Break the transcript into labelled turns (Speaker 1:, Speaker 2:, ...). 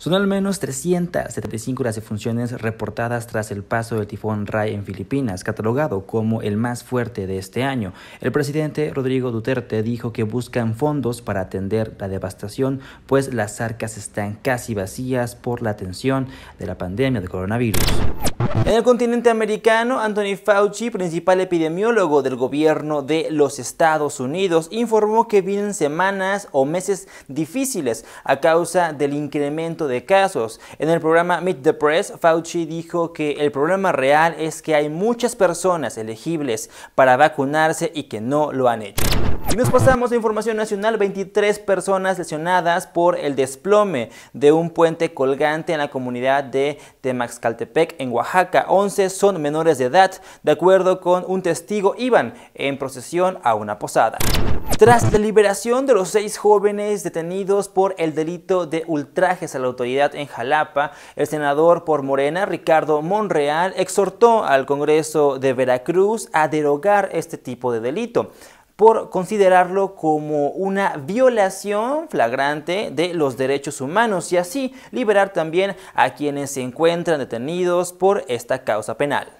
Speaker 1: Son al menos 375 las defunciones reportadas tras el paso del tifón Rai en Filipinas, catalogado como el más fuerte de este año. El presidente Rodrigo Duterte dijo que buscan fondos para atender la devastación, pues las arcas están casi vacías por la tensión de la pandemia de coronavirus. En el continente americano, Anthony Fauci, principal epidemiólogo del gobierno de los Estados Unidos, informó que vienen semanas o meses difíciles a causa del incremento de casos. En el programa Meet the Press, Fauci dijo que el problema real es que hay muchas personas elegibles para vacunarse y que no lo han hecho. Y nos pasamos a información nacional, 23 personas lesionadas por el desplome de un puente colgante en la comunidad de Temaxcaltepec en Oaxaca. 11 son menores de edad, de acuerdo con un testigo iban en procesión a una posada. Tras la liberación de los seis jóvenes detenidos por el delito de ultrajes a la autoridad en Jalapa, el senador por Morena, Ricardo Monreal, exhortó al Congreso de Veracruz a derogar este tipo de delito por considerarlo como una violación flagrante de los derechos humanos y así liberar también a quienes se encuentran detenidos por esta causa penal.